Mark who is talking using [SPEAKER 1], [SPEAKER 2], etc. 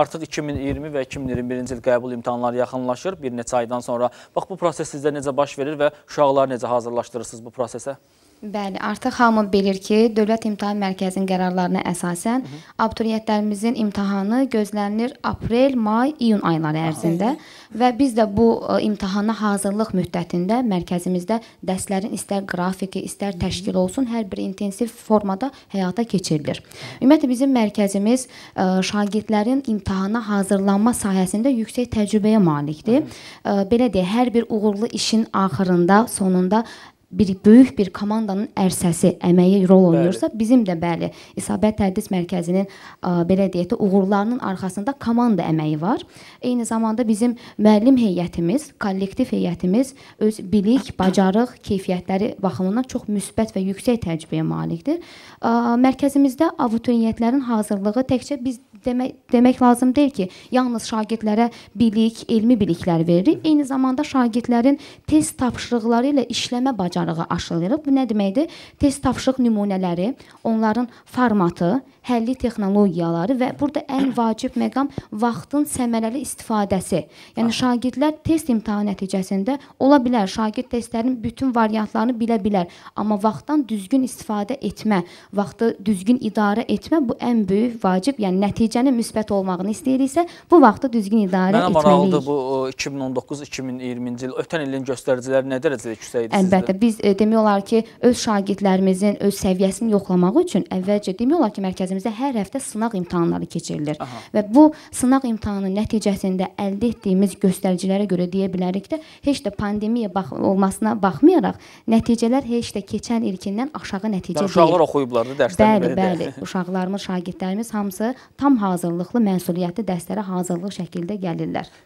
[SPEAKER 1] Artıq 2020 və 2021-ci il qəbul imtahanları yaxınlaşır bir neçə aydan sonra. Bax, bu proses sizdə necə baş verir və uşaqları necə hazırlaşdırırsınız bu prosesə?
[SPEAKER 2] Bəli, artıq hamı bilir ki, Dövlət İmtahan Mərkəzinin qərarlarına əsasən Hı -hı. abituriyentlərimizin imtahanı gözlənilir aprel, may, iyun ayları ərzində Hı -hı. və biz də bu ə, e, imtahana hazırlıq müddətində mərkəzimizdə dərslərin istər qrafiki, istər Hı -hı. təşkil olsun, hər bir intensiv formada həyata keçirilir. Ümumiyyətlə bizim mərkəzimiz ə, e, şagirdlərin imtahana hazırlanma sahəsində yüksək təcrübəyə malikdir. Hı -hı. Ə, e, belə deyə hər bir uğurlu işin axırında, sonunda bir böyük bir komandanın ərsəsi, əməyi rol oynayırsa, bəli. bizim də bəli, İsabət Tədris Mərkəzinin ə, belə deyək də uğurlarının arxasında komanda əməyi var. Eyni zamanda bizim müəllim heyətimiz, kollektiv heyətimiz öz bilik, bacarıq, keyfiyyətləri baxımından çox müsbət və yüksək təcrübəyə malikdir. Ə, mərkəzimizdə abituriyentlərin hazırlığı təkcə biz demək, demək lazım deyil ki, yalnız şagirdlərə bilik, elmi biliklər veririk. Eyni zamanda şagirdlərin test tapşırıqları ilə işləmə bacarığı aşılırıq. Bu nə deməkdir? Test tapşırıq nümunələri, onların formatı, həlli texnologiyaları və burada ən vacib məqam vaxtın səmərəli istifadəsi. Yəni şagirdlər test imtahanı nəticəsində ola bilər şagird testlərin bütün variantlarını bilə bilər, amma vaxtdan düzgün istifadə etmə, vaxtı düzgün idarə etmə bu ən böyük vacib, yəni nəticə nəticənin müsbət olmağını istəyiriksə, bu vaxtı düzgün idarə Mənə etməliyik. Mənə maraqlıdır
[SPEAKER 1] bu 2019-2020-ci il ötən ilin göstəriciləri nə dərəcədə yüksək idi Əlbəttə, sizdə?
[SPEAKER 2] biz e, demək olar ki, öz şagirdlərimizin öz səviyyəsini yoxlamaq üçün əvvəlcə demək olar ki, mərkəzimizdə hər həftə sınaq imtahanları keçirilir Aha. və bu sınaq imtahanının nəticəsində əldə etdiyimiz göstəricilərə görə deyə bilərik də, heç də pandemiya bax olmasına baxmayaraq nəticələr heç də keçən ilkindən aşağı nəticə yəni, deyil. Uşaqlar
[SPEAKER 1] oxuyublar da dərslərdə. Bəli, bəli,
[SPEAKER 2] uşaqlarımız, şagirdlərimiz hamısı tam hazırlıqlı məsuliyyətli dərslərə hazırlıq şəkildə gəlirlər.